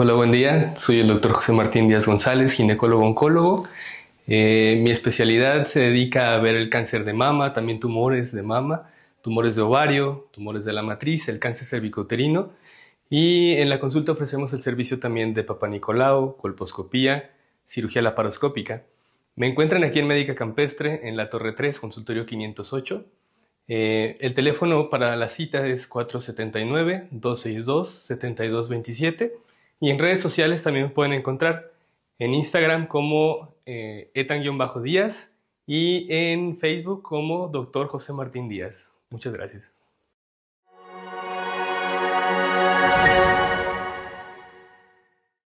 Hola, buen día. Soy el doctor José Martín Díaz González, ginecólogo-oncólogo. Eh, mi especialidad se dedica a ver el cáncer de mama, también tumores de mama, tumores de ovario, tumores de la matriz, el cáncer cervicouterino. Y en la consulta ofrecemos el servicio también de papanicolau, colposcopía, cirugía laparoscópica. Me encuentran aquí en Médica Campestre, en la Torre 3, consultorio 508. Eh, el teléfono para la cita es 479-262-7227 y en redes sociales también pueden encontrar en Instagram como eh, etan-díaz y en Facebook como Dr. José Martín Díaz. Muchas gracias.